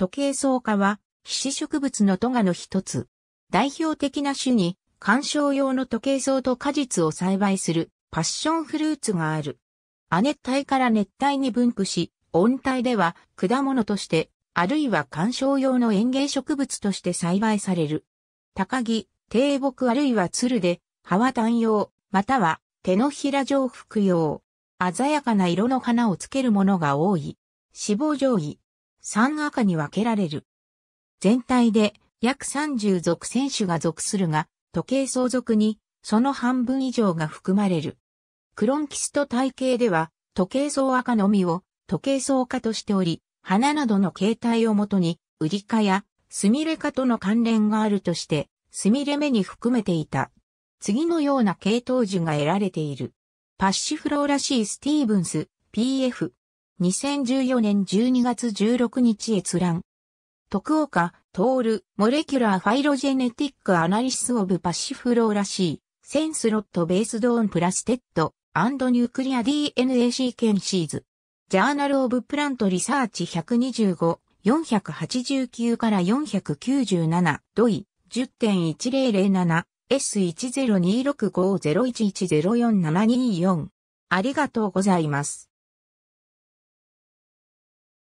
時計草科は、皮脂植物のトガの一つ。代表的な種に、観賞用の時計草と果実を栽培するパッションフルーツがある。亜熱帯から熱帯に分布し、温帯では果物として、あるいは観賞用の園芸植物として栽培される。高木、低木あるいは鶴で、葉は単葉、または手のひら状服用。鮮やかな色の花をつけるものが多い。脂肪上位、3赤に分けられる。全体で約30属選手が属するが、時計相続にその半分以上が含まれる。クロンキスト体系では、時計層赤のみを時計層化としており、花などの形態をもとに、ウリ科やスミレ科との関連があるとして、スミレ目に含めていた。次のような系統樹が得られている。パッシフローらしいスティーブンス、PF、2014年12月16日閲覧。徳岡、ル、モレキュラーファイロジェネティックアナリシスオブパシフローらしい、センスロットベースドーンプラステッド、アンドニュークリア DNA シーケンシーズ。ジャーナルオブプラントリサーチ125、489から497、ドイ、10.1007、S1026501104724。ありがとうございます。